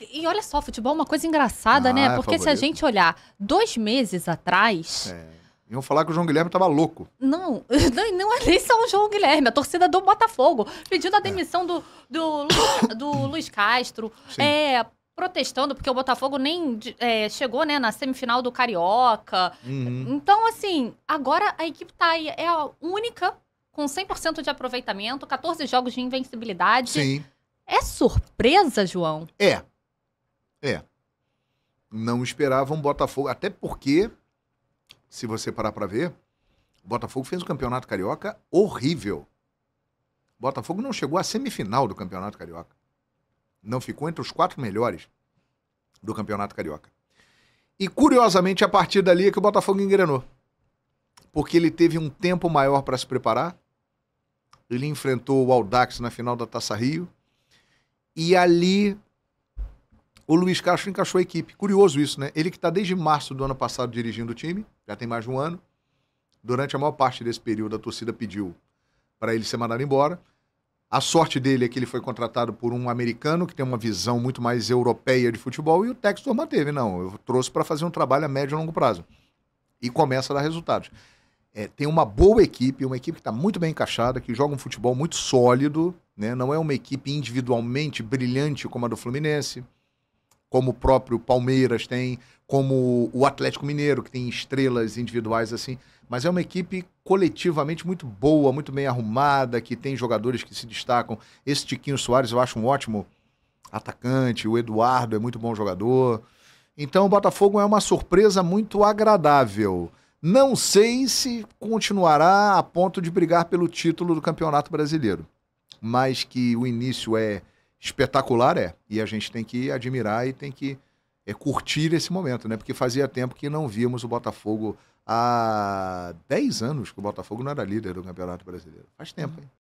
E olha só, futebol é uma coisa engraçada, né? ah, né? Porque se a gente olhar dois meses atrás. É. Iam falar que o João Guilherme estava louco. Não, não é nem só o João Guilherme, a torcida do Botafogo, pedindo a é. demissão é. do, do, do Luiz Castro, Sim. é, protestando, porque o Botafogo nem é, chegou né, na semifinal do Carioca. Uhum. Então, assim, agora a equipe tá aí, é a única, com 100% de aproveitamento, 14 jogos de invencibilidade. Sim. É surpresa, João? É, é. Não esperavam Botafogo, até porque, se você parar para ver, Botafogo fez um campeonato carioca horrível. Botafogo não chegou à semifinal do campeonato carioca. Não ficou entre os quatro melhores do campeonato carioca. E curiosamente, a partir dali é que o Botafogo engrenou. Porque ele teve um tempo maior para se preparar. Ele enfrentou o Aldax na final da Taça Rio. E ali o Luiz Castro encaixou a equipe. Curioso isso, né? Ele que está desde março do ano passado dirigindo o time, já tem mais de um ano. Durante a maior parte desse período, a torcida pediu para ele ser mandado embora. A sorte dele é que ele foi contratado por um americano que tem uma visão muito mais europeia de futebol e o Textor manteve. Não, eu trouxe para fazer um trabalho a médio e longo prazo. E começa a dar resultados. É, tem uma boa equipe, uma equipe que está muito bem encaixada, que joga um futebol muito sólido, né? não é uma equipe individualmente brilhante como a do Fluminense como o próprio Palmeiras tem, como o Atlético Mineiro, que tem estrelas individuais assim. Mas é uma equipe coletivamente muito boa, muito bem arrumada, que tem jogadores que se destacam. Esse Tiquinho Soares eu acho um ótimo atacante, o Eduardo é muito bom jogador. Então o Botafogo é uma surpresa muito agradável. Não sei se continuará a ponto de brigar pelo título do Campeonato Brasileiro, mas que o início é espetacular é. E a gente tem que admirar e tem que é, curtir esse momento, né? Porque fazia tempo que não víamos o Botafogo. Há 10 anos que o Botafogo não era líder do Campeonato Brasileiro. Faz tempo, uhum. hein?